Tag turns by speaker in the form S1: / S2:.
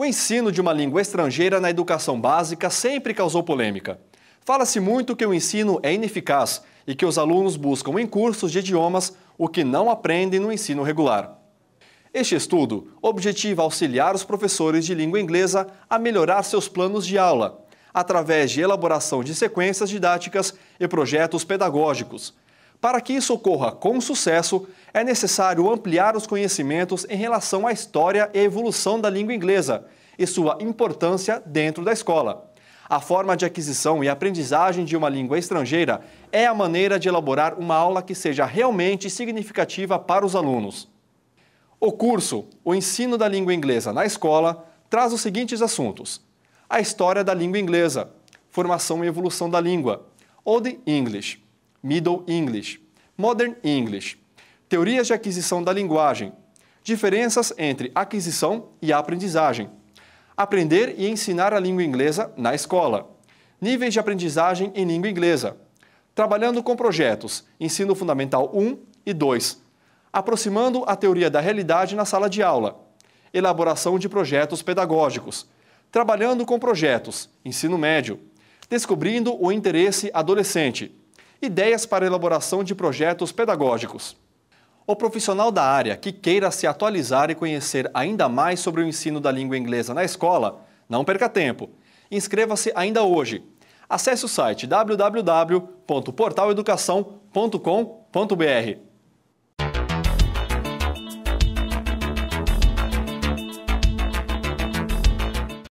S1: O ensino de uma língua estrangeira na educação básica sempre causou polêmica. Fala-se muito que o ensino é ineficaz e que os alunos buscam em cursos de idiomas o que não aprendem no ensino regular. Este estudo objetiva auxiliar os professores de língua inglesa a melhorar seus planos de aula, através de elaboração de sequências didáticas e projetos pedagógicos, para que isso ocorra com sucesso, é necessário ampliar os conhecimentos em relação à história e evolução da língua inglesa e sua importância dentro da escola. A forma de aquisição e aprendizagem de uma língua estrangeira é a maneira de elaborar uma aula que seja realmente significativa para os alunos. O curso O Ensino da Língua Inglesa na Escola traz os seguintes assuntos: a história da língua inglesa, formação e evolução da língua, Old English Middle English, Modern English, teorias de aquisição da linguagem, diferenças entre aquisição e aprendizagem, aprender e ensinar a língua inglesa na escola, níveis de aprendizagem em língua inglesa, trabalhando com projetos, ensino fundamental 1 e 2, aproximando a teoria da realidade na sala de aula, elaboração de projetos pedagógicos, trabalhando com projetos, ensino médio, descobrindo o interesse adolescente, ideias para elaboração de projetos pedagógicos. O profissional da área que queira se atualizar e conhecer ainda mais sobre o ensino da língua inglesa na escola, não perca tempo. Inscreva-se ainda hoje. Acesse o site www.portaleducação.com.br.